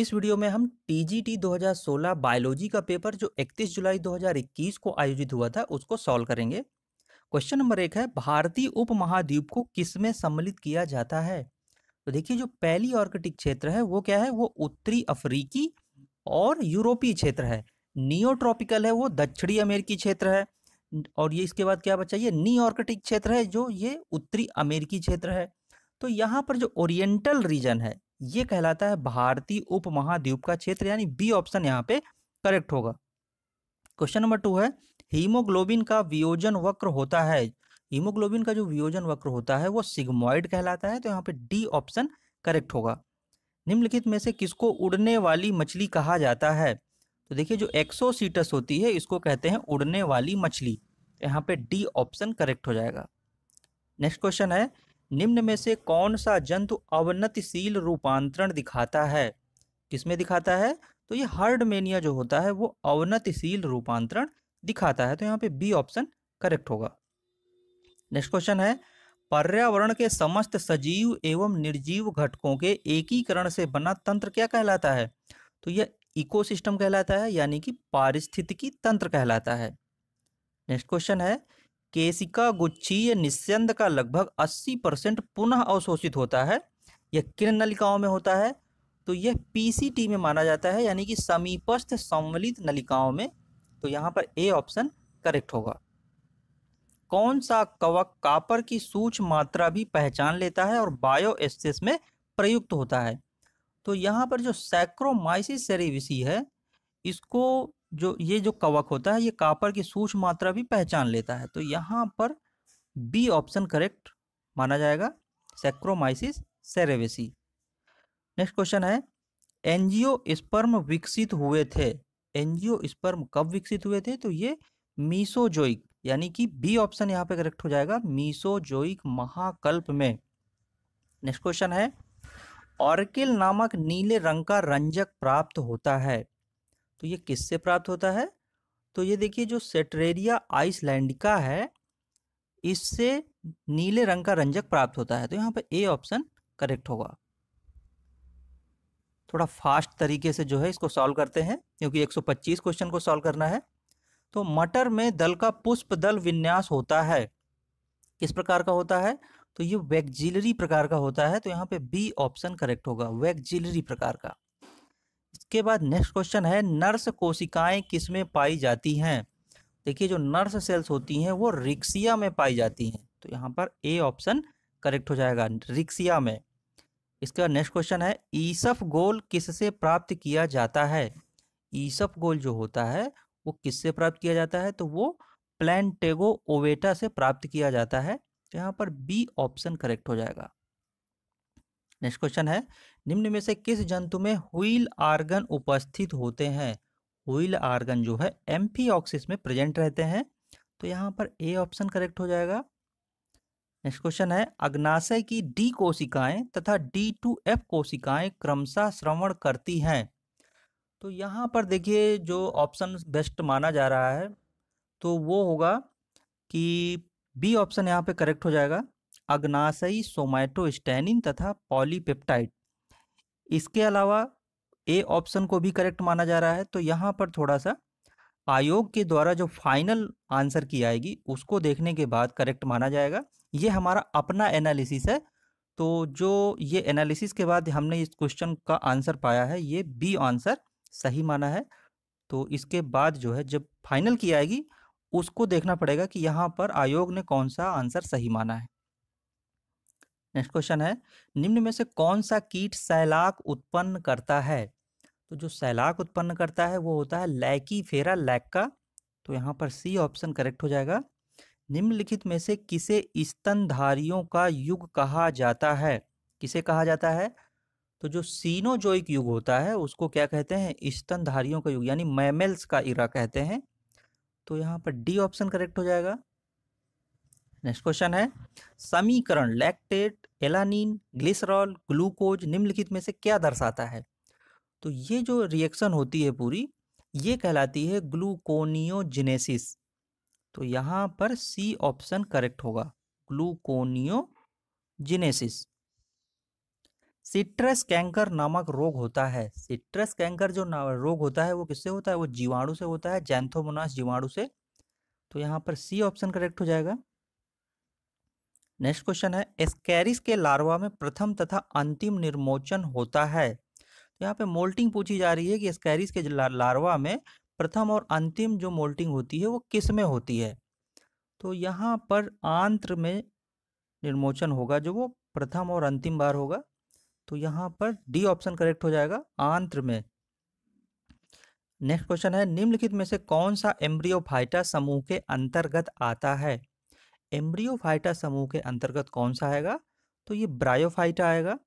इस वीडियो में हम हजार 2016 बायोलॉजी का पेपर जो 31 जुलाई 2021 को आयोजित हुआ था उसको सॉल्व करेंगे क्वेश्चन नंबर एक है भारतीय उप महाद्वीप को किसमें सम्मिलित किया जाता है तो देखिए जो पहली ऑर्कटिक क्षेत्र है वो क्या है वो उत्तरी अफ्रीकी और यूरोपीय क्षेत्र है नियोट्रॉपिकल है वो दक्षिणी अमेरिकी क्षेत्र है और ये इसके बाद क्या बचाइए नी ऑर्कटिक क्षेत्र है जो ये उत्तरी अमेरिकी क्षेत्र है तो यहाँ पर जो ओरिएंटल रीजन है ये कहलाता है भारतीय उपमहाद्वीप का क्षेत्र यानी बी ऑप्शन यहाँ पे करेक्ट होगा क्वेश्चन नंबर टू है हीमोग्लोबिन का वियोजन वक्र होता है हीमोग्लोबिन का जो वियोजन वक्र होता है वो सिग्मोइड कहलाता है तो यहाँ पे डी ऑप्शन करेक्ट होगा निम्नलिखित में से किसको उड़ने वाली मछली कहा जाता है तो देखिए जो एक्सोसीटस होती है इसको कहते हैं उड़ने वाली मछली यहाँ पे डी ऑप्शन करेक्ट हो जाएगा नेक्स्ट क्वेश्चन है निम्न में से कौन सा जंतु अवनतिशील रूपांतरण दिखाता है किसमें दिखाता है तो ये हर्ड मेनिया जो होता है वो अवनतिशील रूपांतरण दिखाता है तो यहाँ पे बी ऑप्शन करेक्ट होगा नेक्स्ट क्वेश्चन है पर्यावरण के समस्त सजीव एवं निर्जीव घटकों के एकीकरण से बना तंत्र क्या कहलाता है तो यह इकोसिस्टम कहलाता है यानी कि पारिस्थितिकी तंत्र कहलाता है नेक्स्ट क्वेश्चन है केशिका गुच्छीय निस्यंद का लगभग 80 परसेंट पुनः अवशोषित होता है यह किन नलिकाओं में होता है तो यह पीसीटी में माना जाता है यानी कि समीपस्थ संवलित नलिकाओं में तो यहाँ पर ए ऑप्शन करेक्ट होगा कौन सा कवक कापर की सूच मात्रा भी पहचान लेता है और बायो एस्टेस में प्रयुक्त होता है तो यहाँ पर जो सैक्रोमाइसिस सेरेविसी है इसको जो ये जो कवक होता है ये कापर की सूक्ष्म मात्रा भी पहचान लेता है तो यहाँ पर बी ऑप्शन करेक्ट माना जाएगा सेक्रोमाइसिस सेरेवेसी नेक्स्ट क्वेश्चन है एनजीओ स्पर्म विकसित हुए थे एनजीओ स्पर्म कब विकसित हुए थे तो ये मीसोजोइक यानी कि बी ऑप्शन यहाँ पे करेक्ट हो जाएगा मीसोजोइक महाकल्प में नेक्स्ट क्वेश्चन है ऑर्किल नामक नीले रंग का रंजक प्राप्त होता है तो ये किससे प्राप्त होता है तो ये देखिए जो सेटरेरिया आइसलैंडिका है इससे नीले रंग का रंजक प्राप्त होता है तो यहाँ पर ए ऑप्शन करेक्ट होगा थोड़ा फास्ट तरीके से जो है इसको सॉल्व करते हैं क्योंकि 125 क्वेश्चन को सॉल्व करना है तो मटर में दल का पुष्प दल विन्यास होता है किस प्रकार का होता है तो ये वैक्जिलरी प्रकार का होता है तो यहाँ पे बी ऑप्शन करेक्ट होगा वैक्जिलरी प्रकार का इसके बाद नेक्स्ट क्वेश्चन है नर्स कोशिकाएं किस में पाई जाती हैं देखिए जो नर्स सेल्स होती हैं वो रिक्सिया में पाई जाती हैं तो यहाँ पर ए ऑप्शन करेक्ट हो जाएगा रिक्सिया में इसका नेक्स्ट क्वेश्चन है ईसफ गोल किससे प्राप्त किया जाता है ईसफ गोल जो होता है वो किससे प्राप्त किया जाता है तो वो प्लान्टेगो ओवेटा से प्राप्त किया जाता है तो यहाँ पर बी ऑप्शन करेक्ट हो जाएगा नेक्स्ट क्वेश्चन है निम्न में से किस जंतु में हुईल आर्गन उपस्थित होते हैं हुईल आर्गन जो है एम्फी ऑक्सिस में प्रेजेंट रहते हैं तो यहाँ पर ए ऑप्शन करेक्ट हो जाएगा नेक्स्ट क्वेश्चन है अग्नाशय की डी कोशिकाएं तथा डी टू एफ कोशिकाएं क्रमशः श्रवण करती हैं तो यहाँ पर देखिए जो ऑप्शन बेस्ट माना जा रहा है तो वो होगा कि बी ऑप्शन यहाँ पे करेक्ट हो जाएगा अग्नाशयी सोमैटोस्टैनिन तथा पॉलीपेप्टाइड इसके अलावा ए ऑप्शन को भी करेक्ट माना जा रहा है तो यहाँ पर थोड़ा सा आयोग के द्वारा जो फाइनल आंसर की आएगी उसको देखने के बाद करेक्ट माना जाएगा ये हमारा अपना एनालिसिस है तो जो ये एनालिसिस के बाद हमने इस क्वेश्चन का आंसर पाया है ये बी आंसर सही माना है तो इसके बाद जो है जब फाइनल की आएगी उसको देखना पड़ेगा कि यहाँ पर आयोग ने कौन सा आंसर सही माना है नेक्स्ट क्वेश्चन है निम्न में से कौन सा कीट सैलाक उत्पन्न करता है तो जो सैलाक उत्पन्न करता है वो होता है लैकी फेरा लैक्का तो यहाँ पर सी ऑप्शन करेक्ट हो जाएगा निम्नलिखित में से किसे स्तनधारियों का युग कहा जाता है किसे कहा जाता है तो जो सीनोजोइक युग होता है उसको क्या कहते हैं स्तनधारियों का युग यानी मैमेल्स का इरा कहते हैं तो यहाँ पर डी ऑप्शन करेक्ट हो जाएगा नेक्स्ट क्वेश्चन है समीकरण लैक्टेट एलानिन ग्लिसरॉल ग्लूकोज निम्नलिखित में से क्या दर्शाता है तो ये जो रिएक्शन होती है पूरी ये कहलाती है ग्लूकोनियोजेनेसिस तो यहाँ पर सी ऑप्शन करेक्ट होगा ग्लूकोनियोजेनेसिस सिट्रस कैंकर नामक रोग होता है सिट्रस कैंकर जो रोग होता है वो किससे होता है वो जीवाणु से होता है जैंथोमोनास जीवाणु से तो यहाँ पर सी ऑप्शन करेक्ट हो जाएगा नेक्स्ट क्वेश्चन है एस्केरिस के लार्वा में प्रथम तथा अंतिम निर्मोचन होता है तो यहाँ पे मोल्टिंग पूछी जा रही है कि स्कैरिस के लार्वा में प्रथम और अंतिम जो मोल्टिंग होती है वो किस में होती है तो यहाँ पर आंत्र में निर्मोचन होगा जो वो प्रथम और अंतिम बार होगा तो यहाँ पर डी ऑप्शन करेक्ट हो जाएगा आंत्र में नेक्स्ट क्वेश्चन है निम्नलिखित में से कौन सा एम्ब्रियोफाइटा समूह के अंतर्गत आता है एम्ब्रियोफाइटा समूह के अंतर्गत कौन सा आएगा तो ये ब्रायोफाइटा आएगा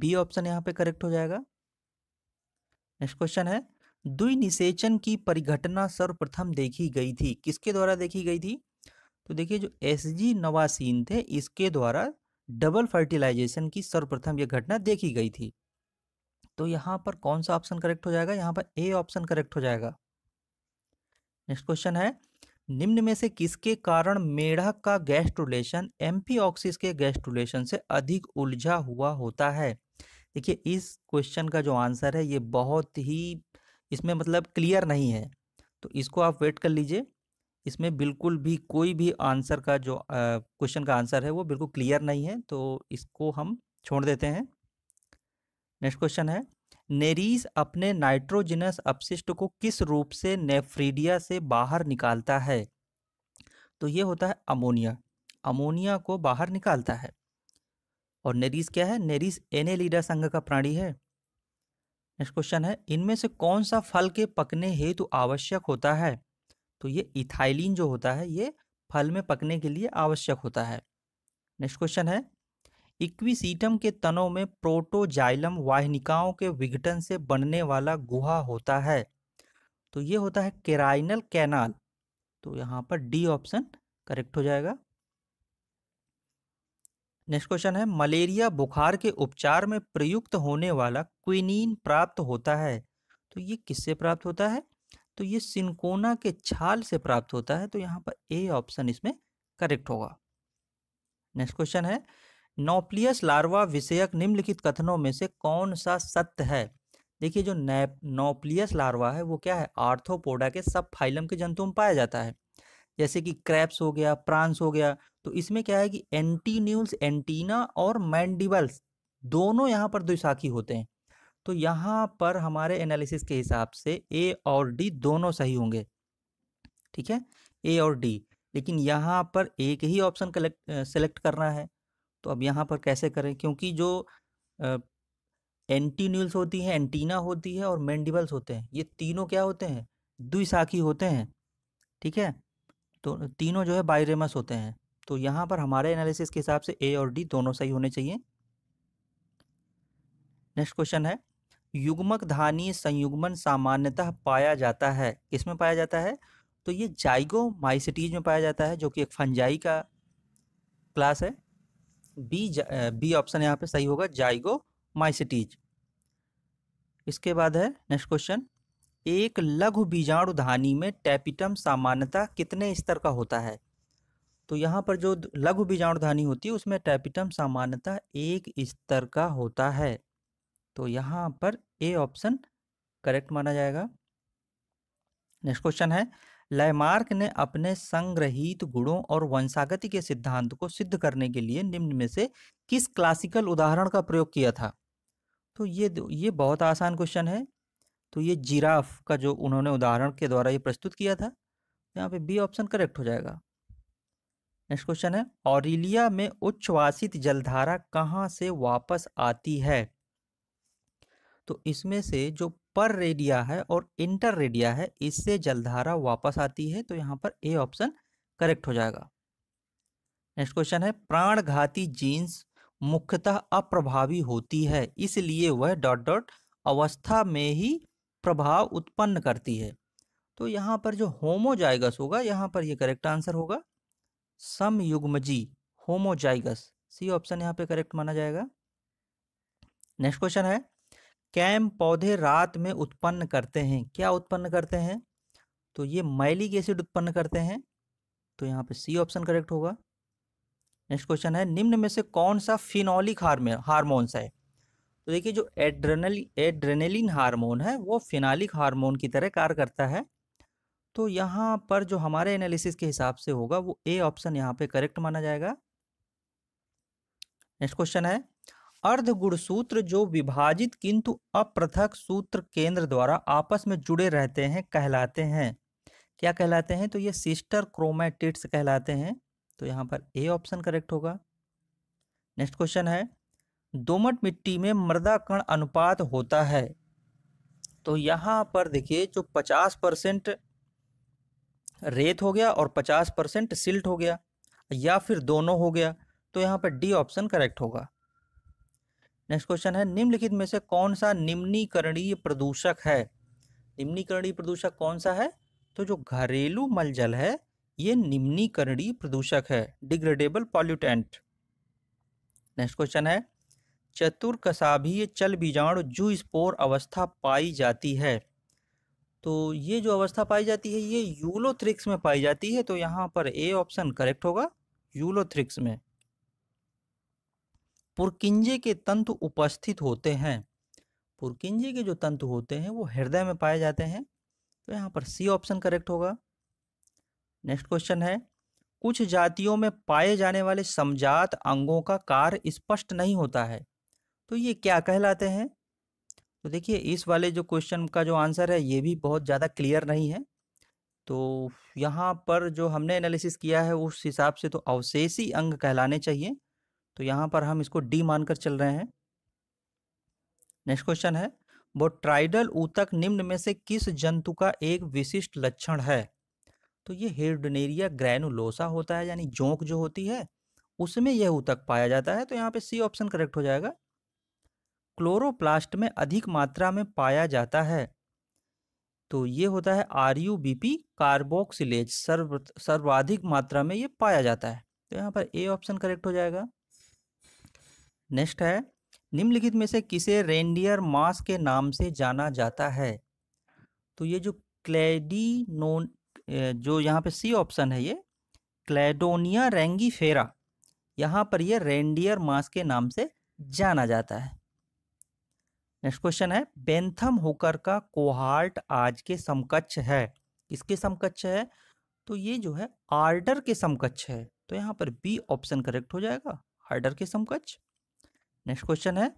बी ऑप्शन यहाँ पे करेक्ट हो जाएगा नेक्स्ट क्वेश्चन है दुई निषेचन की परिघटना सर्वप्रथम देखी गई थी किसके द्वारा देखी गई थी तो देखिए जो एस जी नवासीन थे इसके द्वारा डबल फर्टिलाइजेशन की सर्वप्रथम यह घटना देखी गई थी तो यहाँ पर कौन सा ऑप्शन करेक्ट हो जाएगा यहाँ पर ए ऑप्शन करेक्ट हो जाएगा नेक्स्ट क्वेश्चन है निम्न में से किसके कारण मेढ़क का गैस्ट्रुलेशन एम्फीऑक्सिस के गैस्ट्रुलेशन से अधिक उलझा हुआ होता है देखिए इस क्वेश्चन का जो आंसर है ये बहुत ही इसमें मतलब क्लियर नहीं है तो इसको आप वेट कर लीजिए इसमें बिल्कुल भी कोई भी आंसर का जो क्वेश्चन का आंसर है वो बिल्कुल क्लियर नहीं है तो इसको हम छोड़ देते हैं नेक्स्ट क्वेश्चन है नेरीज अपने नाइट्रोजिनस अपशिष्ट को किस रूप से नेफ्रीडिया से बाहर निकालता है तो ये होता है अमोनिया अमोनिया को बाहर निकालता है और नेरीज क्या है नेरीज एनेलिडा संघ का प्राणी है नेक्स्ट क्वेश्चन है इनमें से कौन सा फल के पकने हेतु आवश्यक होता है तो ये इथाइलिन जो होता है ये फल में पकने के लिए आवश्यक होता है नेक्स्ट क्वेश्चन है इक्विसीटम के तनों में प्रोटोजाइलम वाहिनिकाओं के विघटन से बनने वाला गुहा होता है तो ये होता है केराइनल कैनाल तो यहाँ पर डी ऑप्शन करेक्ट हो जाएगा नेक्स्ट क्वेश्चन है मलेरिया बुखार के उपचार में प्रयुक्त होने वाला क्विनीन प्राप्त होता है तो ये किससे प्राप्त होता है तो ये सिंकोना के छाल से प्राप्त होता है तो यहाँ पर ए ऑप्शन इसमें करेक्ट होगा नेक्स्ट क्वेश्चन है नोप्लियस लार्वा विषयक निम्नलिखित कथनों में से कौन सा सत्य है देखिए जो नोप्लियस लार्वा है वो क्या है आर्थोपोडा के सब फाइलम के जंतुओं में पाया जाता है जैसे कि क्रैप्स हो गया प्रांस हो गया तो इसमें क्या है कि एंटीन्यूल्स एंटीना और मैंडिबल्स दोनों यहाँ पर द्विशाखी होते हैं तो यहाँ पर हमारे एनालिसिस के हिसाब से ए और डी दोनों सही होंगे ठीक है ए और डी लेकिन यहाँ पर एक ही ऑप्शन सेलेक्ट करना है तो अब यहाँ पर कैसे करें क्योंकि जो एंटीन्यूल्स होती हैं एंटीना होती है और मैंडिबल्स होते हैं ये तीनों क्या होते हैं द्विशाखी होते हैं ठीक है तो तीनों जो है बायरेमस होते हैं तो यहाँ पर हमारे एनालिसिस के हिसाब से ए और डी दोनों सही होने चाहिए नेक्स्ट क्वेश्चन है युग्मक धानी संयुग्मन सामान्यतः पाया जाता है किसमें पाया जाता है तो ये जाइगो माइसिटीज में पाया जाता है जो कि एक फंजाई का क्लास है बी बी ऑप्शन यहाँ पे सही होगा जाइगो माइसिटीज इसके बाद है नेक्स्ट क्वेश्चन एक लघु बीजाणु धानी में टैपिटम सामान्यता कितने स्तर का होता है तो यहाँ पर जो लघु बीजाणु धानी होती है उसमें टैपिटम सामान्यता एक स्तर का होता है तो यहाँ पर ए ऑप्शन करेक्ट माना जाएगा नेक्स्ट क्वेश्चन है लयमार्क ने अपने संग्रहित गुणों और वंशागति के सिद्धांत को सिद्ध करने के लिए निम्न में से किस क्लासिकल उदाहरण का प्रयोग किया था तो ये ये बहुत आसान क्वेश्चन है तो ये जिराफ का जो उन्होंने उदाहरण के द्वारा ये प्रस्तुत किया था यहाँ पे बी ऑप्शन करेक्ट हो जाएगा नेक्स्ट क्वेश्चन है ऑरिलिया में उच्चवासित जलधारा कहाँ से वापस आती है तो इसमें से जो पर रेडिया है और इंटर रेडिया है इससे जलधारा वापस आती है तो यहाँ पर ए ऑप्शन करेक्ट हो जाएगा नेक्स्ट क्वेश्चन है प्राणघाती जीन्स मुख्यतः अप्रभावी होती है इसलिए वह डॉट डॉट अवस्था में ही प्रभाव उत्पन्न करती है तो यहाँ पर जो होमोजाइगस होगा यहाँ पर ये करेक्ट आंसर होगा समयुग्मजी होमोजाइगस सी ऑप्शन यहाँ पे करेक्ट माना जाएगा नेक्स्ट क्वेश्चन है कैम पौधे रात में उत्पन्न करते हैं क्या उत्पन्न करते हैं तो ये माइलिक एसिड उत्पन्न करते हैं तो यहाँ पे सी ऑप्शन करेक्ट होगा नेक्स्ट क्वेश्चन है निम्न में से कौन सा फिनॉलिक फिनोलिक हारमोन्स है तो देखिए जो एड्रेनल एड्रेनलिन हार्मोन है वो फिनालिक हार्मोन की तरह कार्य करता है तो यहाँ पर जो हमारे एनालिसिस के हिसाब से होगा वो ए ऑप्शन यहाँ पे करेक्ट माना जाएगा नेक्स्ट क्वेश्चन है अर्ध गुणसूत्र जो विभाजित किंतु अपृथक सूत्र केंद्र द्वारा आपस में जुड़े रहते हैं कहलाते हैं क्या कहलाते हैं तो ये सिस्टर क्रोमैटिड्स कहलाते हैं तो यहाँ पर ए ऑप्शन करेक्ट होगा नेक्स्ट क्वेश्चन है दोमट मिट्टी में मृदा कण अनुपात होता है तो यहाँ पर देखिए जो पचास परसेंट रेत हो गया और पचास परसेंट सिल्ट हो गया या फिर दोनों हो गया तो यहाँ पर डी ऑप्शन करेक्ट होगा नेक्स्ट क्वेश्चन है निम्नलिखित में से कौन सा निम्नीकरणीय प्रदूषक है निम्नीकरणीय प्रदूषक कौन सा है तो जो घरेलू मल जल है ये निम्नीकरणीय प्रदूषक है डिग्रेडेबल पॉल्यूटेंट नेक्स्ट क्वेश्चन है चतुर कसाभीय चल बीजाणु जू स्पोर अवस्था पाई जाती है तो ये जो अवस्था पाई जाती है ये यूलोथ्रिक्स में पाई जाती है तो यहाँ पर ए ऑप्शन करेक्ट होगा यूलोथ्रिक्स में पुरकिंजे के तंतु उपस्थित होते हैं पुरकिंजे के जो तंतु होते हैं वो हृदय में पाए जाते हैं तो यहाँ पर सी ऑप्शन करेक्ट होगा नेक्स्ट क्वेश्चन है कुछ जातियों में पाए जाने वाले समजात अंगों का कार्य स्पष्ट नहीं होता है तो ये क्या कहलाते हैं तो देखिए इस वाले जो क्वेश्चन का जो आंसर है ये भी बहुत ज़्यादा क्लियर नहीं है तो यहाँ पर जो हमने एनालिसिस किया है उस हिसाब से तो अवशेषी अंग कहलाने चाहिए तो यहाँ पर हम इसको डी मानकर चल रहे हैं नेक्स्ट क्वेश्चन है बोट्राइडल ऊतक निम्न में से किस जंतु का एक विशिष्ट लक्षण है तो ये हेडनेरिया ग्रैनुलोसा होता है यानी जोंक जो होती है उसमें यह ऊतक पाया जाता है तो यहाँ पे सी ऑप्शन करेक्ट हो जाएगा क्लोरोप्लास्ट में अधिक मात्रा में पाया जाता है तो ये होता है R U B P carboxylase सर्व सर्वाधिक मात्रा में ये पाया जाता है तो यहाँ पर ए ऑप्शन करेक्ट हो जाएगा नेक्स्ट है निम्नलिखित में से किसे रेंडियर मास के नाम से जाना जाता है तो ये जो क्लेडी नोन जो यहाँ पे सी ऑप्शन है ये क्लेडोनिया रेंगी फेरा यहाँ पर ये रेंडियर मास के नाम से जाना जाता है नेक्स्ट क्वेश्चन है बेंथम होकर का कोहार्ट आज के समकक्ष है किसके समकक्ष है तो ये जो है आर्डर के समकक्ष है तो यहाँ पर बी ऑप्शन करेक्ट हो जाएगा आर्डर के समकक्ष नेक्स्ट क्वेश्चन है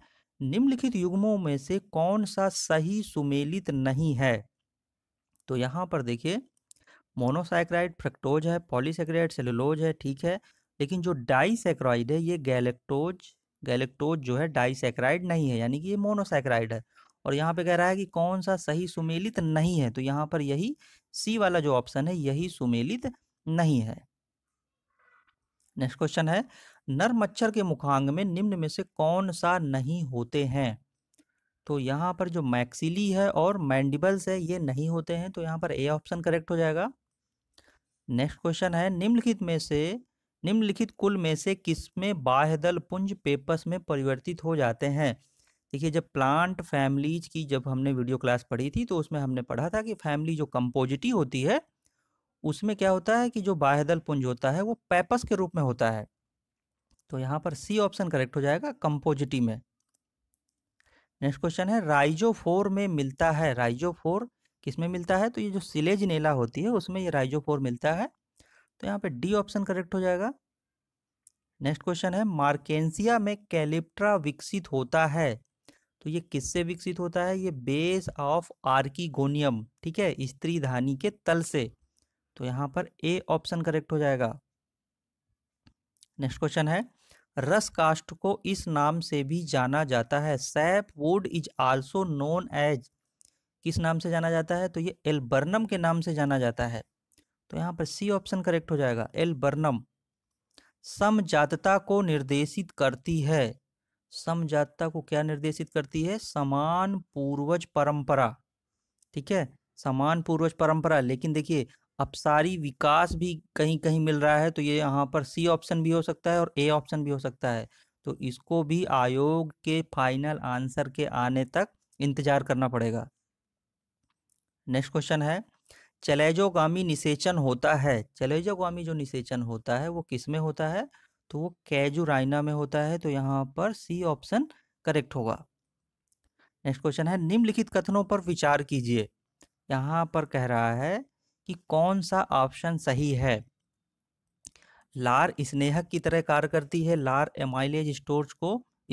निम्नलिखित युग्मों में से कौन सा सही सुमेलित नहीं है तो यहाँ पर देखिए मोनोसाइक्राइड फ्रक्टोज है पॉलीसेक्राइड सेलुलोज है ठीक है लेकिन जो डाइसेक्राइड है ये गैलेक्टोज गैलेक्टोज जो है डाईसेक्राइड नहीं है यानी कि ये मोनोसाइक्राइड है और यहाँ पे कह रहा है कि कौन सा सही सुमेलित नहीं है तो यहाँ पर यही सी वाला जो ऑप्शन है यही सुमेलित नहीं है नेक्स्ट क्वेश्चन है नर मच्छर के मुखांग में निम्न में से कौन सा नहीं होते हैं तो यहाँ पर जो मैक्सिली है और मैंडिबल्स है ये नहीं होते हैं तो यहाँ पर ए ऑप्शन करेक्ट हो जाएगा नेक्स्ट क्वेश्चन है निम्नलिखित में से निम्नलिखित कुल में से किसमें बाह्यदल पुंज पेपस में परिवर्तित हो जाते हैं देखिए जब प्लांट फैमिलीज की जब हमने वीडियो क्लास पढ़ी थी तो उसमें हमने पढ़ा था कि फैमिली जो कंपोजिटी होती है उसमें क्या होता है कि जो बाह्यदल पुंज होता है वो पेपस के रूप में होता है तो यहाँ पर सी ऑप्शन करेक्ट हो जाएगा कंपोजिटी में नेक्स्ट क्वेश्चन है राइजो फोर में मिलता है राइजो फोर किस में मिलता है तो ये जो सिलेज नेला होती है उसमें ये फोर मिलता है तो यहाँ पे डी ऑप्शन करेक्ट हो जाएगा नेक्स्ट क्वेश्चन है मार्केंसिया में कैलिप्ट्रा विकसित होता है तो ये किससे विकसित होता है ये बेस ऑफ आर्कीगोनियम ठीक है स्त्री धानी के तल से तो यहाँ पर ए ऑप्शन करेक्ट हो जाएगा नेक्स्ट क्वेश्चन है रस कास्ट को इस नाम से भी जाना जाता है sapwood is also known as किस नाम से जाना जाता है तो ये एल्बर्नम के नाम से जाना जाता है तो यहाँ पर सी ऑप्शन करेक्ट हो जाएगा एल्बर्नम समजातता को निर्देशित करती है समजातता को क्या निर्देशित करती है समान पूर्वज परंपरा ठीक है समान पूर्वज परंपरा लेकिन देखिए अपसारी विकास भी कहीं कहीं मिल रहा है तो ये यहाँ पर सी ऑप्शन भी हो सकता है और ए ऑप्शन भी हो सकता है तो इसको भी आयोग के फाइनल आंसर के आने तक इंतजार करना पड़ेगा नेक्स्ट क्वेश्चन है चलेजोगामी निषेचन होता है चलेजोगामी जो निषेचन होता है वो किस में होता है तो वो कैजुराइना में होता है तो यहाँ पर सी ऑप्शन करेक्ट होगा नेक्स्ट क्वेश्चन है निम्नलिखित कथनों पर विचार कीजिए यहाँ पर कह रहा है कि कौन सा ऑप्शन सही है लार स्नेहक की तरह कार्य करती है लार एमाइलेज स्टोर्च को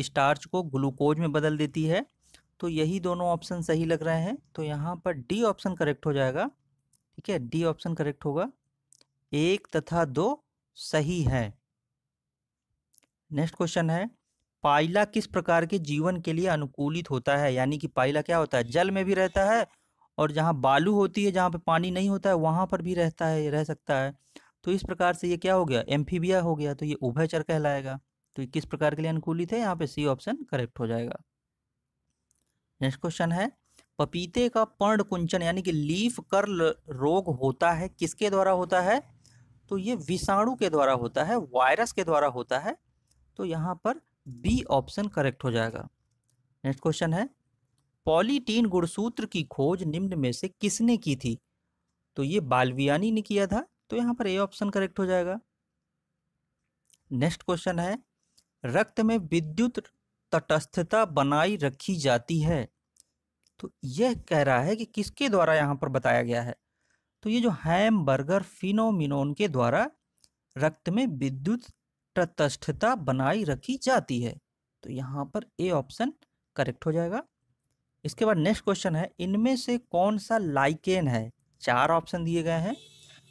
स्टार्च को ग्लूकोज में बदल देती है तो यही दोनों ऑप्शन सही लग रहे हैं तो यहाँ पर डी ऑप्शन करेक्ट हो जाएगा ठीक है डी ऑप्शन करेक्ट होगा एक तथा दो सही है नेक्स्ट क्वेश्चन है पाइला किस प्रकार के जीवन के लिए अनुकूलित होता है यानी कि पाइला क्या होता है जल में भी रहता है और जहाँ बालू होती है जहाँ पे पानी नहीं होता है वहाँ पर भी रहता है रह सकता है तो इस प्रकार से ये क्या हो गया एम्फीबिया हो गया तो ये उभयचर कहलाएगा तो किस प्रकार के लिए अनुकूलित है यहाँ पे सी ऑप्शन करेक्ट हो जाएगा नेक्स्ट क्वेश्चन है पपीते का पर्ण कुंचन यानी कि लीफ कर्ल रोग होता है किसके द्वारा होता है तो ये विषाणु के द्वारा होता है वायरस के द्वारा होता है तो यहाँ पर बी ऑप्शन करेक्ट हो जाएगा नेक्स्ट क्वेश्चन है पॉलीटीन गुणसूत्र की खोज निम्न में से किसने की थी तो ये बालवियानी ने किया था तो यहाँ पर ए ऑप्शन करेक्ट हो जाएगा नेक्स्ट क्वेश्चन है रक्त में विद्युत तटस्थता बनाई रखी जाती है तो यह कह रहा है कि किसके द्वारा यहाँ पर बताया गया है तो ये जो हैम बर्गर फिनोमिनोन के द्वारा रक्त में विद्युत तटस्थता बनाई रखी जाती है तो यहाँ पर ए ऑप्शन करेक्ट हो जाएगा इसके बाद नेक्स्ट क्वेश्चन है इनमें से कौन सा लाइकेन है चार ऑप्शन दिए गए हैं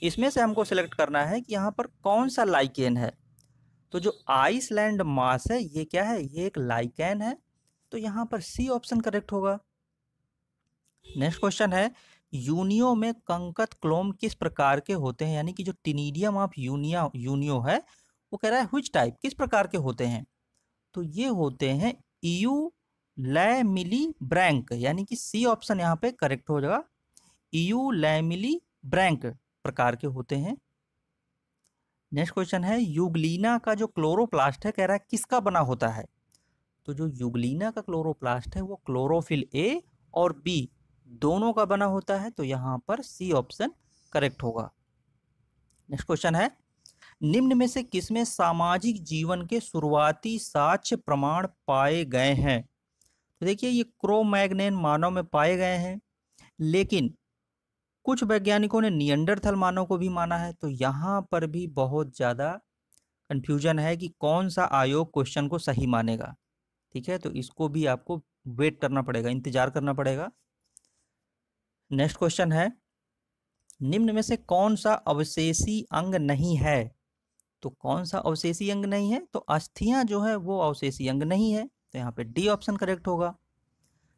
इसमें से हमको सेलेक्ट करना है कि यहाँ पर कौन सा लाइकेन है तो जो आइसलैंड मास है ये क्या है ये एक लाइकेन है तो यहाँ पर सी ऑप्शन करेक्ट होगा नेक्स्ट क्वेश्चन है यूनियो में कंकत क्लोम किस प्रकार के होते हैं यानी कि जो टिनीडियम ऑफ यूनिया यूनियो है वो कह रहा है हुच टाइप किस प्रकार के होते हैं तो ये होते हैं यू मिली ब्रैंक यानी कि सी ऑप्शन यहाँ पे करेक्ट हो जाएगा यू मिली ब्रैंक प्रकार के होते हैं नेक्स्ट क्वेश्चन है युगलीना का जो क्लोरोप्लास्ट है कह रहा है किसका बना होता है तो जो युगलीना का क्लोरोप्लास्ट है वो क्लोरोफिल ए और बी दोनों का बना होता है तो यहाँ पर सी ऑप्शन करेक्ट होगा नेक्स्ट क्वेश्चन है निम्न में से किसमें सामाजिक जीवन के शुरुआती साक्ष्य प्रमाण पाए गए हैं तो देखिए ये क्रोमैग्नेन मानव में पाए गए हैं लेकिन कुछ वैज्ञानिकों ने नियंडरथल मानव को भी माना है तो यहाँ पर भी बहुत ज़्यादा कन्फ्यूजन है कि कौन सा आयोग क्वेश्चन को सही मानेगा ठीक है तो इसको भी आपको वेट करना पड़ेगा इंतजार करना पड़ेगा नेक्स्ट क्वेश्चन है निम्न में से कौन सा अवशेषी अंग नहीं है तो कौन सा अवशेषी अंग नहीं है तो अस्थियां जो है वो अवशेषी अंग नहीं है तो यहाँ पे डी ऑप्शन करेक्ट होगा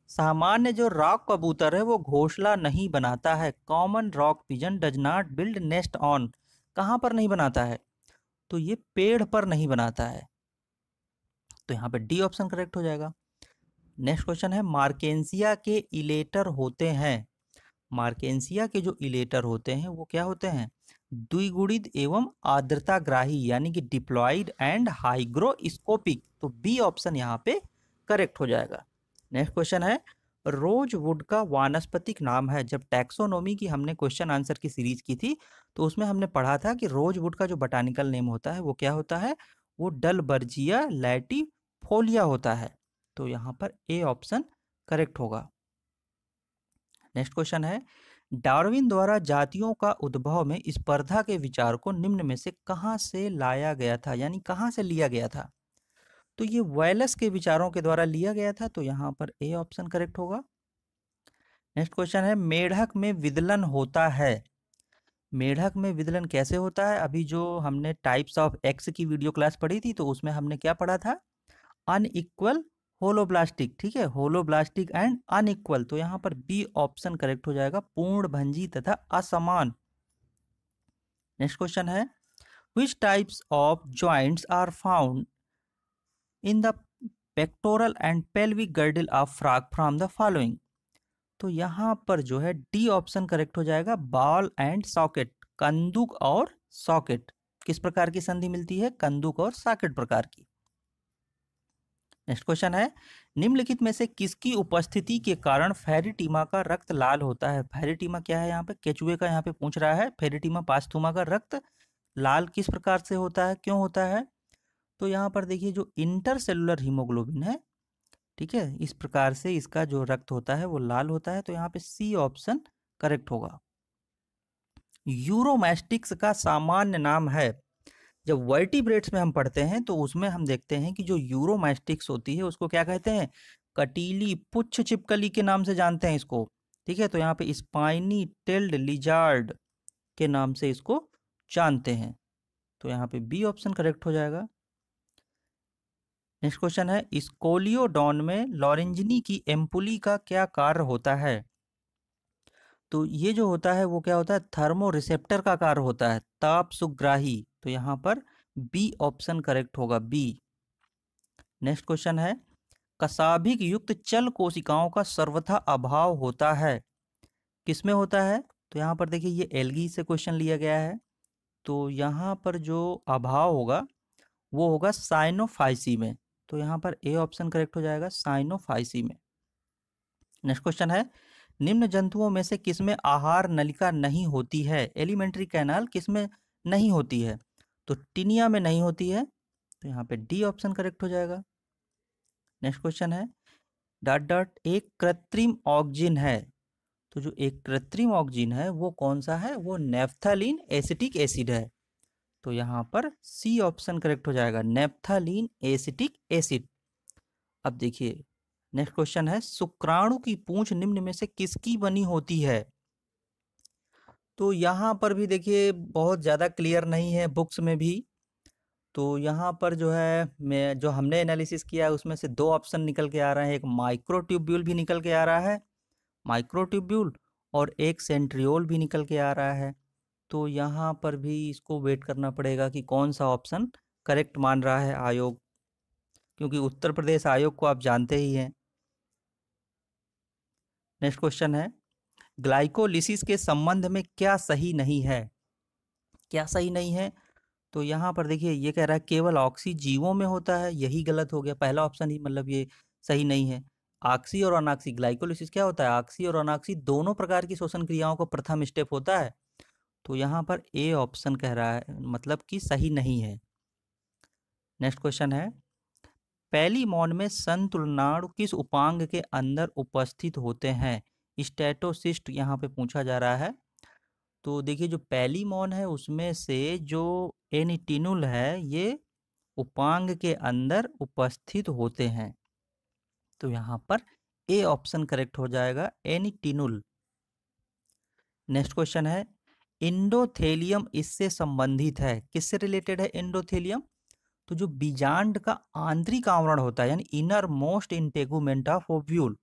सामान्य जो रॉक कबूतर है वो घोसला नहीं बनाता है common rock pigeon does not build nest on कहाँ पर नहीं बनाता है तो ये पेड़ पर नहीं बनाता है तो यहाँ पे डी ऑप्शन करेक्ट हो जाएगा नेक्स्ट क्वेश्चन है मार्केंसिया के इलेटर होते हैं मार्केंसिया के जो इलेटर होते हैं वो क्या होते हैं द्विगुणित एवं आर्द्रताग्राही यानी कि डिप्लॉइड एंड हाइग्रोस्कोपिक तो बी ऑप्शन यहाँ पे करेक्ट हो जाएगा नेक्स्ट क्वेश्चन है वुड का वानस्पतिक नाम है जब टैक्सोनोमी की हमने क्वेश्चन आंसर की सीरीज की थी तो उसमें हमने पढ़ा था कि रोजवुड का जो बटानिकल नेम होता है वो क्या होता है वो डल बर्जिया फोलिया होता है तो यहाँ पर ए ऑप्शन करेक्ट होगा नेक्स्ट क्वेश्चन है डार्विन द्वारा जातियों का उद्भव में स्पर्धा के विचार को निम्न में से कहाँ से लाया गया था यानी कहाँ से लिया गया था तो ये वायलस के विचारों के द्वारा लिया गया था तो यहाँ पर ए ऑप्शन करेक्ट होगा नेक्स्ट क्वेश्चन है मेढक में विदलन होता है मेढक में विदलन कैसे होता है अभी जो हमने टाइप्स ऑफ एक्स की वीडियो क्लास पढ़ी थी तो उसमें हमने क्या पढ़ा था अनइक्वल होलोब्लास्टिक ठीक है होलोब्लास्टिक एंड अनइक्वल तो यहाँ पर बी ऑप्शन करेक्ट हो जाएगा पूर्ण भंजी तथा असमान नेक्स्ट क्वेश्चन है which types of joints are found in the pectoral and pelvic girdle of frog from the following तो यहां पर जो है डी ऑप्शन करेक्ट हो जाएगा बॉल एंड सॉकेट कंदुक और सॉकेट किस प्रकार की संधि मिलती है कंदुक और सॉकेट प्रकार की नेक्स्ट क्वेश्चन है निम्नलिखित में से किसकी उपस्थिति के कारण फेरिटीमा का रक्त लाल होता है फेरिटीमा क्या है यहाँ पे केचुए का यहाँ पे पूछ रहा है फेरिटीमा पास्थुमा का रक्त लाल किस प्रकार से होता है क्यों होता है तो यहाँ पर देखिए जो इंटरसेलुलर हीमोग्लोबिन है ठीक है इस प्रकार से इसका जो रक्त होता है वो लाल होता है तो यहाँ पे सी ऑप्शन करेक्ट होगा यूरोमैस्टिक्स का सामान्य नाम है जब वर्टिब्रेट्स में हम पढ़ते हैं तो उसमें हम देखते हैं कि जो यूरोमाइस्टिक्स होती है उसको क्या कहते हैं कटीली पुच्छ चिपकली के नाम से जानते हैं इसको ठीक है तो यहाँ पे स्पाइनी टेल्ड लिजार्ड के नाम से इसको जानते हैं तो यहाँ पे बी ऑप्शन करेक्ट हो जाएगा नेक्स्ट क्वेश्चन है स्कोलियोडॉन में लॉरेंजनी की एम्पुली का क्या कार्य होता है तो ये जो होता है वो क्या होता है थर्मोरिसेप्टर का कार्य होता है ताप सुग्राही तो यहाँ पर बी ऑप्शन करेक्ट होगा बी नेक्स्ट क्वेश्चन है कसाभिक युक्त चल कोशिकाओं का सर्वथा अभाव होता है किसमें होता है तो यहाँ पर देखिए ये एलगी से क्वेश्चन लिया गया है तो यहाँ पर जो अभाव होगा वो होगा साइनोफाइसी में तो यहाँ पर ए ऑप्शन करेक्ट हो जाएगा साइनोफाइसी में नेक्स्ट क्वेश्चन है निम्न जंतुओं में से किसमें आहार नलिका नहीं होती है एलिमेंट्री कैनाल किसमें नहीं होती है तो टिनिया में नहीं होती है तो यहाँ पे डी ऑप्शन करेक्ट हो जाएगा नेक्स्ट क्वेश्चन है डॉट डॉट एक कृत्रिम ऑक्जिन है तो जो एक कृत्रिम ऑक्जिन है वो कौन सा है वो नेफ्थालीन एसिटिक एसिड है तो यहाँ पर सी ऑप्शन करेक्ट हो जाएगा नेफ्थालिन एसिटिक एसिड अब देखिए नेक्स्ट क्वेश्चन है शुक्राणु की पूंछ निम्न में से किसकी बनी होती है तो यहाँ पर भी देखिए बहुत ज़्यादा क्लियर नहीं है बुक्स में भी तो यहाँ पर जो है मैं जो हमने एनालिसिस किया है उसमें से दो ऑप्शन निकल के आ रहे हैं एक माइक्रोट्यूब्यूल भी निकल के आ रहा है माइक्रोट्यूब्यूल और एक सेंट्रियोल भी निकल के आ रहा है तो यहाँ पर भी इसको वेट करना पड़ेगा कि कौन सा ऑप्शन करेक्ट मान रहा है आयोग क्योंकि उत्तर प्रदेश आयोग को आप जानते ही हैं नेक्स्ट क्वेश्चन है ग्लाइकोलिसिस के संबंध में क्या सही नहीं है क्या सही नहीं है तो यहाँ पर देखिए ये कह रहा है केवल ऑक्सी जीवों में होता है यही गलत हो गया पहला ऑप्शन ही मतलब ये सही नहीं है ऑक्सी और अनाक्सी ग्लाइकोलिसिस क्या होता है ऑक्सी और अनाक्सी दोनों प्रकार की शोषण क्रियाओं का प्रथम स्टेप होता है तो यहाँ पर ए ऑप्शन कह रहा है मतलब कि सही नहीं है नेक्स्ट क्वेश्चन है पैलीमोन में संतुलनाणु किस उपांग के अंदर उपस्थित होते हैं स्टैटोसिस्ट यहाँ पे पूछा जा रहा है तो देखिए जो पैलीमोन है उसमें से जो एनिटिनुल है ये उपांग के अंदर उपस्थित होते हैं तो यहाँ पर ए ऑप्शन करेक्ट हो जाएगा एनिटिनुल नेक्स्ट क्वेश्चन है इंडोथेलियम इससे संबंधित है किससे रिलेटेड है इंडोथेलियम तो जो बीजांड का आंतरिक आवरण होता है यानी innermost integument of ovule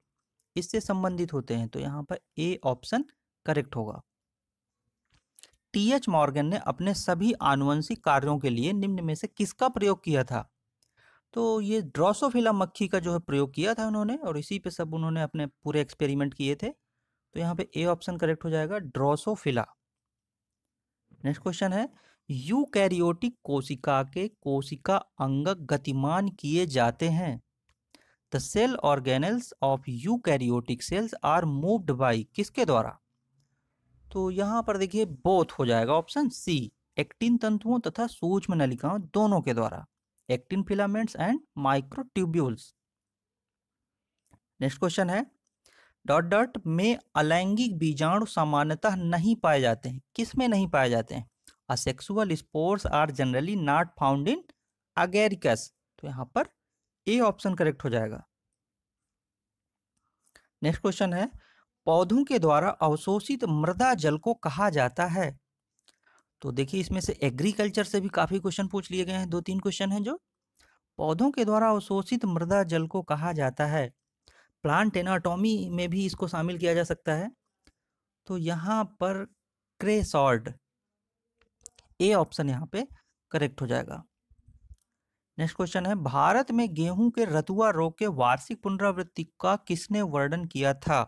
इससे संबंधित होते हैं तो यहाँ पर ए ऑप्शन करेक्ट होगा टी एच मॉर्गन ने अपने सभी आनुवंशिक कार्यों के लिए निम्न में से किसका प्रयोग किया था तो ये ड्रॉसोफिला मक्खी का जो है प्रयोग किया था उन्होंने और इसी पे सब उन्होंने अपने पूरे एक्सपेरिमेंट किए थे तो यहाँ पे ए ऑप्शन करेक्ट हो जाएगा ड्रॉसोफिला नेक्स्ट क्वेश्चन है यूकैरियोटिक कोशिका के कोशिका अंग गतिमान किए जाते हैं the cell organelles of eukaryotic cells are moved by किसके द्वारा तो यहाँ पर देखिए बोथ हो जाएगा ऑप्शन सी एक्टिन तंतुओं तथा सूक्ष्म नलिकाओं दोनों के द्वारा actin filaments and microtubules next question है डॉट डॉट में अलैंगिक बीजाणु सामान्यतः नहीं पाए जाते हैं किस में नहीं पाए जाते हैं asexual spores are generally not found in Agaricus तो यहाँ पर ए ऑप्शन करेक्ट हो जाएगा नेक्स्ट क्वेश्चन है पौधों के द्वारा अवशोषित मृदा जल को कहा जाता है तो देखिए इसमें से एग्रीकल्चर से भी काफी क्वेश्चन पूछ लिए गए हैं दो तीन क्वेश्चन हैं जो पौधों के द्वारा अवशोषित मृदा जल को कहा जाता है प्लांट एनाटॉमी में भी इसको शामिल किया जा सकता है तो यहाँ पर क्रेसॉर्ड ए ऑप्शन यहाँ पे करेक्ट हो जाएगा नेक्स्ट क्वेश्चन है भारत में गेहूं के रतुआ रोग के वार्षिक पुनरावृत्ति का किसने वर्णन किया था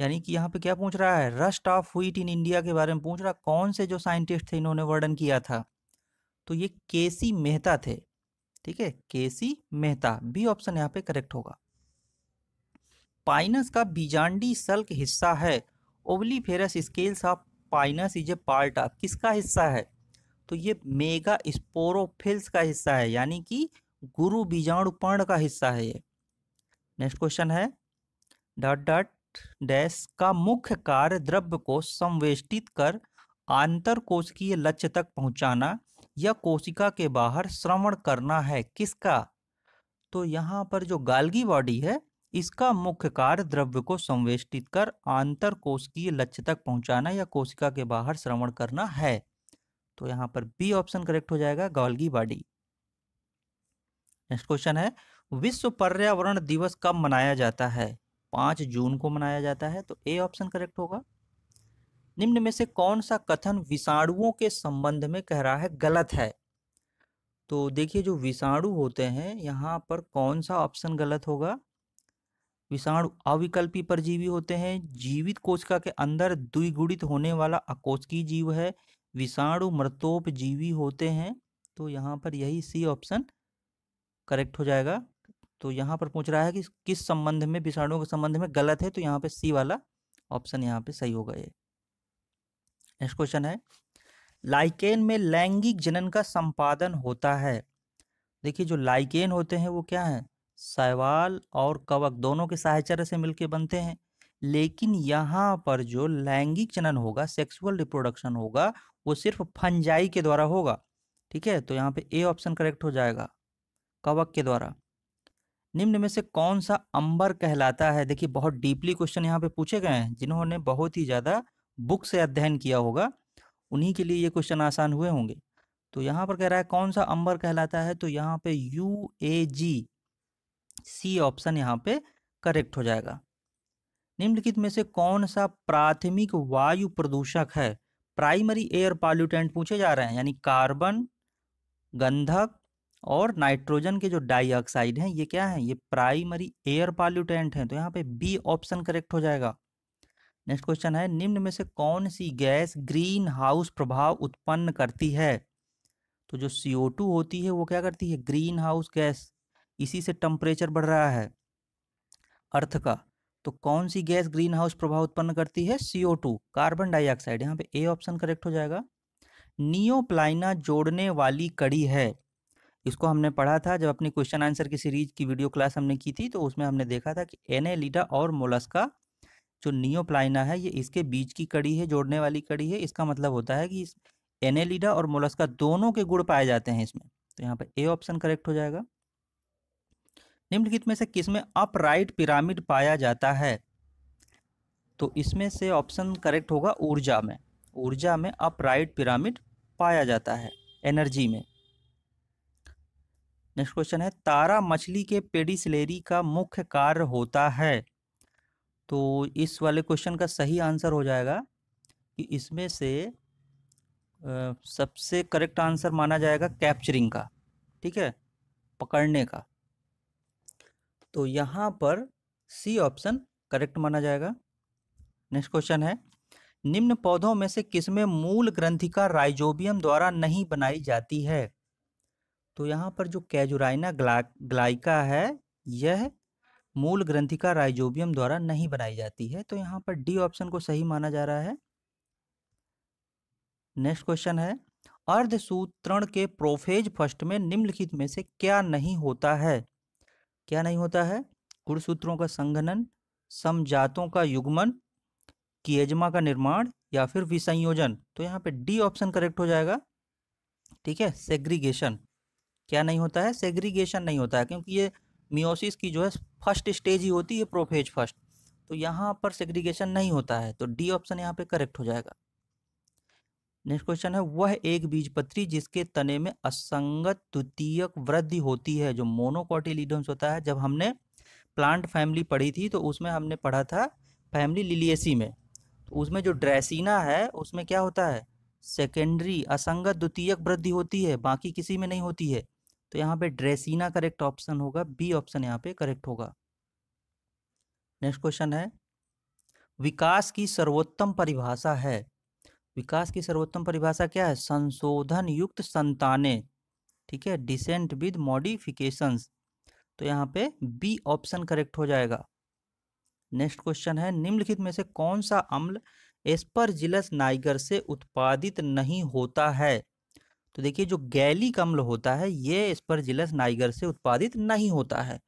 यानी कि यहाँ पे क्या पूछ रहा है rust of wheat in India के बारे में पूछ रहा कौन से जो साइंटिस्ट थे इन्होंने वर्णन किया था तो ये केसी मेहता थे ठीक है केसी मेहता बी ऑप्शन यहाँ पे करेक्ट होगा पाइनस का बीजांडी सल्क हिस्सा है ovuliferous scales of Pinus is a part of किसका हिस्सा है तो ये मेगा स्पोरोफिल्स का हिस्सा है यानी कि गुरु बीजाणुपर्ण का हिस्सा है ये नेक्स्ट क्वेश्चन है डॉट डॉट डैश का मुख्य कार्य द्रव्य को संवेष्टित कर आंतर कोशिकीय लक्ष्य तक पहुंचाना या कोशिका के बाहर श्रवण करना है किसका तो यहाँ पर जो गाल्गी बॉडी है इसका मुख्य कार्य द्रव्य को संवेष्टित कर आंतर कोशिकीय लक्ष्य तक पहुंचाना या कोशिका के बाहर श्रवण करना है तो यहाँ पर बी ऑप्शन करेक्ट हो जाएगा गौलगी बाडी नेक्स्ट क्वेश्चन है विश्व पर्यावरण दिवस कब मनाया जाता है पांच जून को मनाया जाता है तो ए ऑप्शन करेक्ट होगा निम्न में से कौन सा कथन विषाणुओं के संबंध में कह रहा है गलत है तो देखिए जो विषाणु होते हैं यहाँ पर कौन सा ऑप्शन गलत होगा विषाणु अविकल्पी परजीवी होते हैं जीवित कोशिका के अंदर द्विगुणित होने वाला अकोशकी जीव है विषाणु मृतोपजीवी होते हैं तो यहाँ पर यही सी ऑप्शन करेक्ट हो जाएगा तो यहाँ पर पूछ रहा है कि किस संबंध में विषाणुओं के संबंध में गलत है तो यहाँ पे सी वाला ऑप्शन यहाँ पे सही होगा ये नेक्स्ट क्वेश्चन है लाइकेन में लैंगिक जनन का संपादन होता है देखिए जो लाइकेन होते हैं वो क्या है सवाल और कवक दोनों के साहचर्य से मिलकर बनते हैं लेकिन यहाँ पर जो लैंगिक जनन होगा सेक्सुअल रिप्रोडक्शन होगा वो सिर्फ फंजाई के द्वारा होगा ठीक है तो यहाँ पे ए ऑप्शन करेक्ट हो जाएगा कवक के द्वारा निम्न में से कौन सा अंबर कहलाता है देखिए बहुत डीपली क्वेश्चन यहाँ पे पूछे गए हैं जिन्होंने बहुत ही ज़्यादा बुक से अध्ययन किया होगा उन्हीं के लिए ये क्वेश्चन आसान हुए होंगे तो यहाँ पर कह रहा है कौन सा अंबर कहलाता है तो यहाँ पे U A ji C option यहाँ पे करेक्ट हो जाएगा निम्नलिखित में से कौन सा प्राथमिक वायु प्रदूषक है प्राइमरी एयर पॉल्यूटेंट पूछे जा रहे हैं यानी कार्बन गंधक और नाइट्रोजन के जो डाइऑक्साइड हैं ये क्या है ये प्राइमरी एयर पॉल्यूटेंट हैं तो यहाँ पे बी ऑप्शन करेक्ट हो जाएगा नेक्स्ट क्वेश्चन है निम्न में से कौन सी गैस ग्रीन हाउस प्रभाव उत्पन्न करती है तो जो सी होती है वो क्या करती है ग्रीन हाउस गैस इसी से टम्परेचर बढ़ रहा है अर्थ का तो कौन सी गैस ग्रीन हाउस प्रभाव उत्पन्न करती है सीओ टू कार्बन डाइऑक्साइड यहाँ पे ए ऑप्शन करेक्ट हो जाएगा नियोप्लाइना जोड़ने वाली कड़ी है इसको हमने पढ़ा था जब अपनी क्वेश्चन आंसर की सीरीज की वीडियो क्लास हमने की थी तो उसमें हमने देखा था कि एनेलिडा और मोलस्का जो नियोप्लाइना है ये इसके बीच की कड़ी है जोड़ने वाली कड़ी है इसका मतलब होता है कि इस एनेलिडा और मोलस्का दोनों के गुड़ पाए जाते हैं इसमें तो यहाँ पर ए ऑप्शन करेक्ट हो जाएगा निम्नलिखित में से किस में अपराइट पिरामिड पाया जाता है तो इसमें से ऑप्शन करेक्ट होगा ऊर्जा में ऊर्जा में अपराइट पिरामिड पाया जाता है एनर्जी में नेक्स्ट क्वेश्चन है तारा मछली के पेडिसलेरी का मुख्य कार्य होता है तो इस वाले क्वेश्चन का सही आंसर हो जाएगा कि इसमें से सबसे करेक्ट आंसर माना जाएगा कैप्चरिंग का ठीक है पकड़ने का तो यहाँ पर सी ऑप्शन करेक्ट माना जाएगा नेक्स्ट क्वेश्चन है निम्न पौधों में से किसमें मूल ग्रंथिका राइजोबियम द्वारा नहीं बनाई जाती है तो यहाँ पर जो कैजुराइना ग्ला ग्लाइका है यह मूल ग्रंथिका राइजोबियम द्वारा नहीं बनाई जाती है तो यहाँ पर डी ऑप्शन को सही माना जा रहा है नेक्स्ट क्वेश्चन है अर्धसूत्रण के प्रोफेज फर्स्ट में निम्नलिखित में से क्या नहीं होता है क्या नहीं होता है गुणसूत्रों का संघनन समजातों का युग्मन कियजमा का निर्माण या फिर विसंयोजन तो यहाँ पे डी ऑप्शन करेक्ट हो जाएगा ठीक है सेग्रीगेशन क्या नहीं होता है सेग्रीगेशन नहीं होता है क्योंकि ये मियोसिस की जो है फर्स्ट स्टेज ही होती है प्रोफेज फर्स्ट तो यहाँ पर सेग्रीगेशन नहीं होता है तो डी ऑप्शन यहाँ पे करेक्ट हो जाएगा नेक्स्ट क्वेश्चन है वह एक बीजपत्री जिसके तने में असंगत द्वितीयक वृद्धि होती है जो मोनोकोटिलीडम्स होता है जब हमने प्लांट फैमिली पढ़ी थी तो उसमें हमने पढ़ा था फैमिली लिलियसी में तो उसमें जो ड्रेसिना है उसमें क्या होता है सेकेंडरी असंगत द्वितीयक वृद्धि होती है बाकी किसी में नहीं होती है तो यहाँ पे ड्रेसिना करेक्ट ऑप्शन होगा बी ऑप्शन यहाँ पे करेक्ट होगा नेक्स्ट क्वेश्चन है विकास की सर्वोत्तम परिभाषा है विकास की सर्वोत्तम परिभाषा क्या है संशोधन युक्त संताने ठीक है डिसेंट विद मॉडिफिकेशन तो यहाँ पे बी ऑप्शन करेक्ट हो जाएगा नेक्स्ट क्वेश्चन है निम्नलिखित में से कौन सा अम्ल एस्परजिलस नाइगर से उत्पादित नहीं होता है तो देखिए जो गैलिक अम्ल होता है ये एस्परजिलस नाइगर से उत्पादित नहीं होता है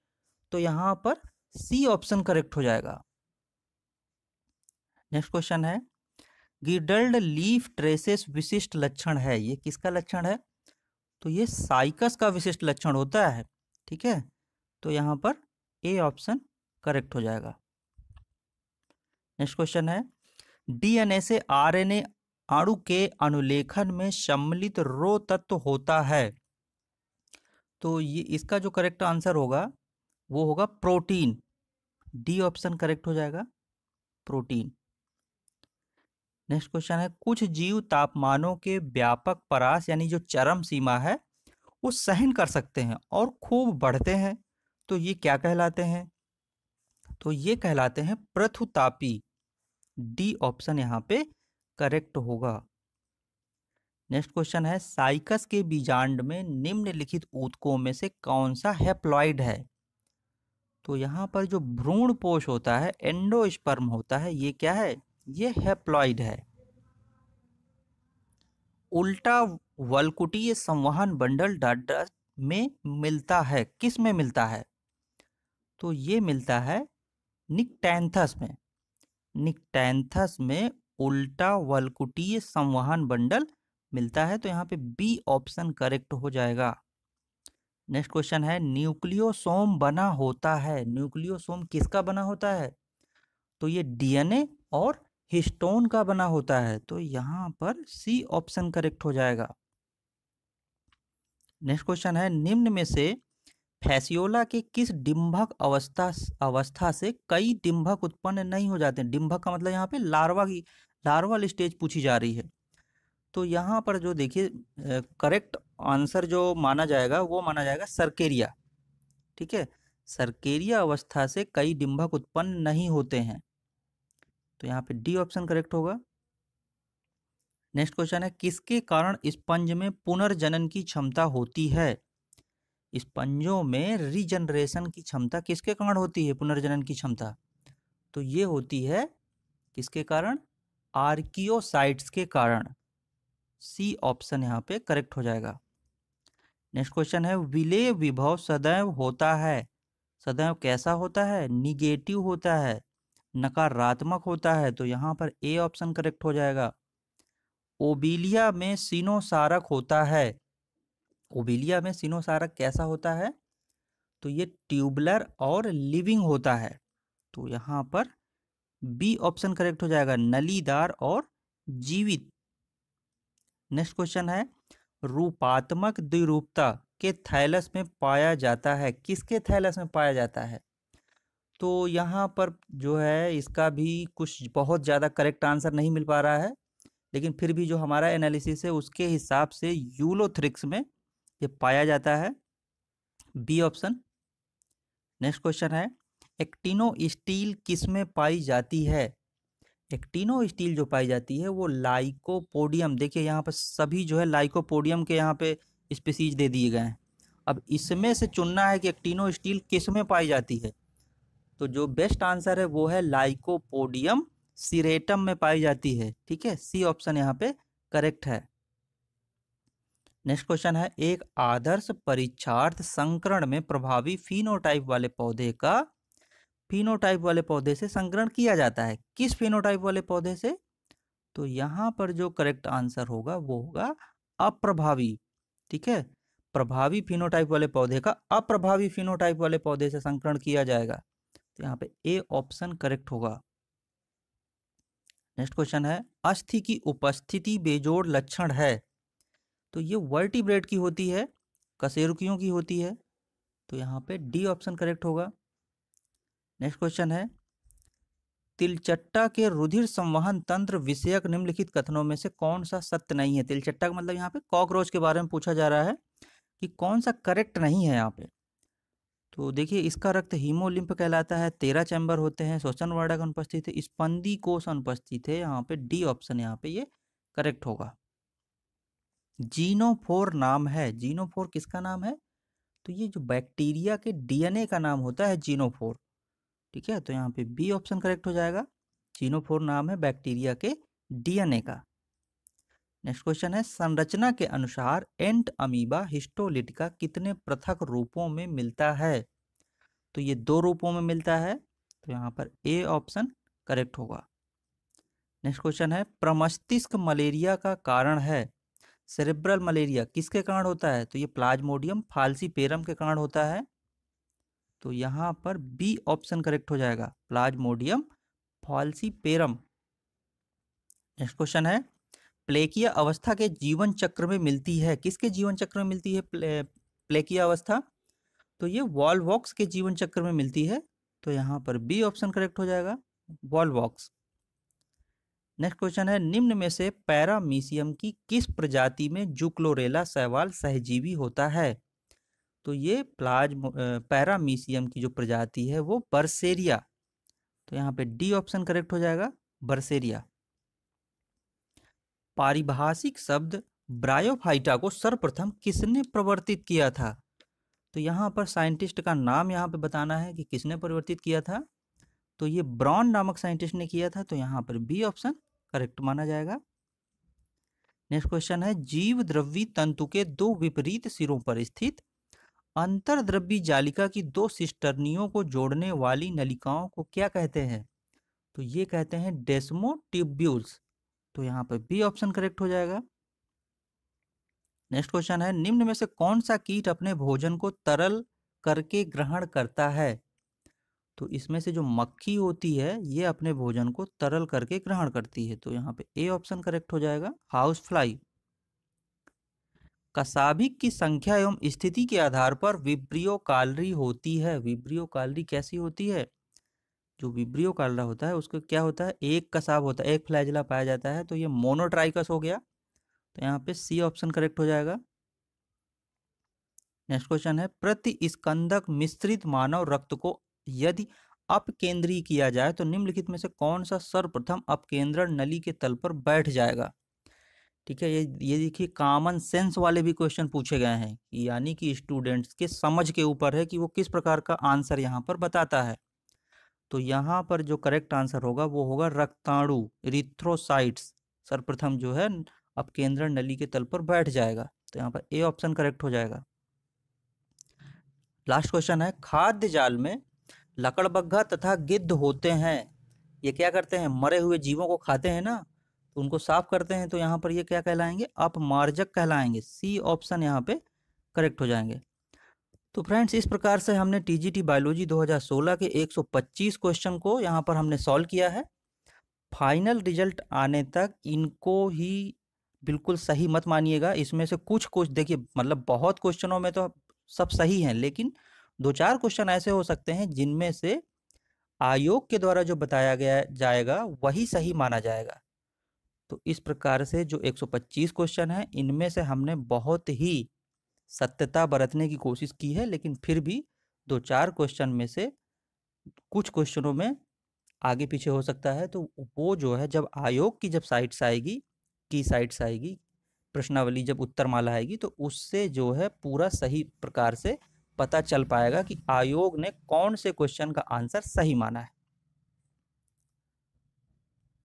तो यहाँ पर सी ऑप्शन करेक्ट हो जाएगा नेक्स्ट क्वेश्चन है गिडल्ड लीफ ट्रेसेस विशिष्ट लक्षण है ये किसका लक्षण है तो ये साइकस का विशिष्ट लक्षण होता है ठीक है तो यहाँ पर ए ऑप्शन करेक्ट हो जाएगा नेक्स्ट क्वेश्चन है डीएनए से आरएनए अणु के अनुलेखन में सम्मिलित रो तत्व होता है तो ये इसका जो करेक्ट आंसर होगा वो होगा प्रोटीन डी ऑप्शन करेक्ट हो जाएगा प्रोटीन नेक्स्ट क्वेश्चन है कुछ जीव तापमानों के व्यापक परास यानी जो चरम सीमा है वो सहन कर सकते हैं और खूब बढ़ते हैं तो ये क्या कहलाते हैं तो ये कहलाते हैं पृथुतापी डी ऑप्शन यहाँ पे करेक्ट होगा नेक्स्ट क्वेश्चन है साइकस के बीजांड में निम्नलिखित ऊतकों में से कौन सा हेप्लॉइड है तो यहाँ पर जो भ्रूण पोष होता है एंडोस्पर्म होता है ये क्या है ये हैप्लॉइड है उल्टा वलकुटीय संवहन बंडल डाटा में मिलता है किस में मिलता है तो ये मिलता है निकटैंथस में निकटैंथस में उल्टा वलकुटीय संवहन बंडल मिलता है तो यहाँ पे बी ऑप्शन करेक्ट हो जाएगा नेक्स्ट क्वेश्चन है न्यूक्लियोसोम बना होता है न्यूक्लियोसोम किसका बना होता है तो ये डीएनए और हिस्टोन का बना होता है तो यहाँ पर सी ऑप्शन करेक्ट हो जाएगा नेक्स्ट क्वेश्चन है निम्न में से फैसियोला के किस डिम्भक अवस्था अवस्था से कई डिम्भक उत्पन्न नहीं हो जाते डिम्भक का मतलब यहाँ पे लार्वा की लार्वल स्टेज पूछी जा रही है तो यहाँ पर जो देखिए करेक्ट आंसर जो माना जाएगा वो माना जाएगा सरकेरिया ठीक है सरकेरिया अवस्था से कई डिम्भक उत्पन्न नहीं होते हैं तो यहाँ पे डी ऑप्शन करेक्ट होगा नेक्स्ट क्वेश्चन है किसके कारण स्पंज में पुनर्जनन की क्षमता होती है स्पंजों में रिजनरेशन की क्षमता किसके कारण होती है पुनर्जनन की क्षमता तो ये होती है किसके कारण आर्कियोसाइट्स के कारण सी ऑप्शन यहाँ पे करेक्ट हो जाएगा नेक्स्ट क्वेश्चन है विलय विभव सदैव होता है सदैव कैसा होता है निगेटिव होता है नकारात्मक होता है तो यहाँ पर ए ऑप्शन करेक्ट हो जाएगा ओबिलिया में सिनोसारक होता है ओबिलिया में सिनोसारक कैसा होता है तो ये ट्यूबलर और लिविंग होता है तो यहाँ पर बी ऑप्शन करेक्ट हो जाएगा नलीदार और जीवित नेक्स्ट क्वेश्चन है रूपात्मक द्विरूपता के थैलस में पाया जाता है किसके थैलस में पाया जाता है तो यहाँ पर जो है इसका भी कुछ बहुत ज़्यादा करेक्ट आंसर नहीं मिल पा रहा है लेकिन फिर भी जो हमारा एनालिसिस है उसके हिसाब से यूलोथ्रिक्स में ये पाया जाता है बी ऑप्शन नेक्स्ट क्वेश्चन है एक्टिनो स्टील किस में पाई जाती है एक्टिनो स्टील जो पाई जाती है वो लाइकोपोडियम देखिए यहाँ पर सभी जो है लाइकोपोडियम के यहाँ पे स्पीसीज दे दिए गए हैं अब इसमें से चुनना है कि एक्टिनो स्टील किस में पाई जाती है तो जो बेस्ट आंसर है वो है लाइकोपोडियम सीरेटम में पाई जाती है ठीक है सी ऑप्शन यहाँ पे करेक्ट है नेक्स्ट क्वेश्चन है एक आदर्श परीक्षार्थ संकरण में प्रभावी फिनोटाइप वाले पौधे का फिनोटाइप वाले पौधे से संकरण किया जाता है किस फिनोटाइप वाले पौधे से तो यहाँ पर जो करेक्ट आंसर होगा वो होगा अप्रभावी ठीक है प्रभावी फिनोटाइप वाले पौधे का अप्रभावी फिनोटाइप वाले पौधे से संकरण किया जाएगा तो यहाँ पे ए ऑप्शन करेक्ट होगा नेक्स्ट क्वेश्चन है अस्थि की उपस्थिति बेजोड़ लक्षण है तो ये वर्टिब्रेड की होती है कसेरुकियों की होती है तो यहाँ पे डी ऑप्शन करेक्ट होगा नेक्स्ट क्वेश्चन है तिलचट्टा के रुधिर संवहन तंत्र विषयक निम्नलिखित कथनों में से कौन सा सत्य नहीं है तिलचट्टा का मतलब यहाँ पे कॉकरोच के बारे में पूछा जा रहा है कि कौन सा करेक्ट नहीं है यहाँ पे तो देखिए इसका रक्त हीमोलिम्प कहलाता है तेरह चैम्बर होते हैं श्वसन वर्डक अनुपस्थित है स्पंदी कोष अनुपस्थित है यहाँ पे डी ऑप्शन यहाँ पे ये करेक्ट होगा जीनोफोर नाम है जीनोफोर किसका नाम है तो ये जो बैक्टीरिया के डीएनए का नाम होता है जीनोफोर ठीक है तो यहाँ पे बी ऑप्शन करेक्ट हो जाएगा जीनोफोर नाम है बैक्टीरिया के डीएनए का नेक्स्ट क्वेश्चन है संरचना के अनुसार एंट अमीबा हिस्टोलिटिका कितने पृथक रूपों में मिलता है तो ये दो रूपों में मिलता है तो यहाँ पर ए ऑप्शन करेक्ट होगा नेक्स्ट क्वेश्चन है प्रमस्तिष्क मलेरिया का कारण है सेरेब्रल मलेरिया किसके कारण होता है तो ये प्लाज्मोडियम पेरम के कारण होता है तो यहाँ पर बी ऑप्शन करेक्ट हो जाएगा प्लाज्मोडियम पेरम नेक्स्ट क्वेश्चन है प्लेकिया अवस्था के जीवन चक्र में मिलती है किसके जीवन चक्र में मिलती है प्ले, अवस्था तो ये वॉल्वॉक्स के जीवन चक्र में मिलती है तो यहाँ पर बी ऑप्शन करेक्ट हो जाएगा वॉल्वॉक्स नेक्स्ट क्वेश्चन है निम्न में से पैरामीसियम की किस प्रजाति में जुक्लोरेला सहवाल सहजीवी होता है तो ये प्लाज पैरामीसियम की जो प्रजाति है वो बर्सेरिया तो यहाँ पे डी ऑप्शन करेक्ट हो जाएगा बर्सेरिया पारिभाषिक शब्द ब्रायोफाइटा को सर्वप्रथम किसने प्रवर्तित किया था तो यहाँ पर साइंटिस्ट का नाम यहाँ पे बताना है कि किसने परिवर्तित किया था तो ये ब्रॉन नामक साइंटिस्ट ने किया था तो यहाँ पर बी ऑप्शन करेक्ट माना जाएगा नेक्स्ट क्वेश्चन है जीव द्रव्य तंतु के दो विपरीत सिरों पर स्थित अंतरद्रव्य जालिका की दो सिस्टर्नियों को जोड़ने वाली नलिकाओं को क्या कहते हैं तो ये कहते हैं ट्यूब्यूल्स तो यहाँ पर बी ऑप्शन करेक्ट हो जाएगा नेक्स्ट क्वेश्चन है निम्न में से कौन सा कीट अपने भोजन को तरल करके ग्रहण करता है तो इसमें से जो मक्खी होती है ये अपने भोजन को तरल करके ग्रहण करती है तो यहाँ पे ए ऑप्शन करेक्ट हो जाएगा हाउस फ्लाई कसाभिक की संख्या एवं स्थिति के आधार पर विब्रियो कालरी होती है विब्रियो कालरी कैसी होती है जो विब्रियो कार्ला होता है उसको क्या होता है एक कसाब होता है एक फ्लैजिला पाया जाता है तो ये मोनोट्राइकस हो गया तो यहाँ पे सी ऑप्शन करेक्ट हो जाएगा नेक्स्ट क्वेश्चन है प्रति स्कंदक मिश्रित मानव रक्त को यदि अपकेंद्रीय किया जाए तो निम्नलिखित में से कौन सा सर्वप्रथम अपकेंद्रण नली के तल पर बैठ जाएगा ठीक है ये ये देखिए कॉमन सेंस वाले भी क्वेश्चन पूछे गए हैं यानी कि स्टूडेंट्स के समझ के ऊपर है कि वो किस प्रकार का आंसर यहाँ पर बताता है तो यहाँ पर जो करेक्ट आंसर होगा वो होगा रक्ताणु रिथ्रोसाइट्स सर्वप्रथम जो है केंद्र नली के तल पर बैठ जाएगा तो यहाँ पर ए ऑप्शन करेक्ट हो जाएगा लास्ट क्वेश्चन है खाद्य जाल में लकड़बग्घा तथा गिद्ध होते हैं ये क्या करते हैं मरे हुए जीवों को खाते हैं ना तो उनको साफ करते हैं तो यहाँ पर ये क्या कहलाएंगे अपमार्जक कहलाएंगे सी ऑप्शन यहाँ पे करेक्ट हो जाएंगे तो फ्रेंड्स इस प्रकार से हमने टीजीटी बायोलॉजी 2016 के 125 क्वेश्चन को यहाँ पर हमने सॉल्व किया है फाइनल रिजल्ट आने तक इनको ही बिल्कुल सही मत मानिएगा इसमें से कुछ कुछ देखिए मतलब बहुत क्वेश्चनों में तो सब सही हैं लेकिन दो चार क्वेश्चन ऐसे हो सकते हैं जिनमें से आयोग के द्वारा जो बताया गया जाएगा वही सही माना जाएगा तो इस प्रकार से जो 125 क्वेश्चन हैं इनमें से हमने बहुत ही सत्यता बरतने की कोशिश की है लेकिन फिर भी दो चार क्वेश्चन में से कुछ क्वेश्चनों में आगे पीछे हो सकता है तो वो जो है जब आयोग की जब साइट्स आएगी की साइट्स आएगी प्रश्नावली जब उत्तर माला आएगी तो उससे जो है पूरा सही प्रकार से पता चल पाएगा कि आयोग ने कौन से क्वेश्चन का आंसर सही माना है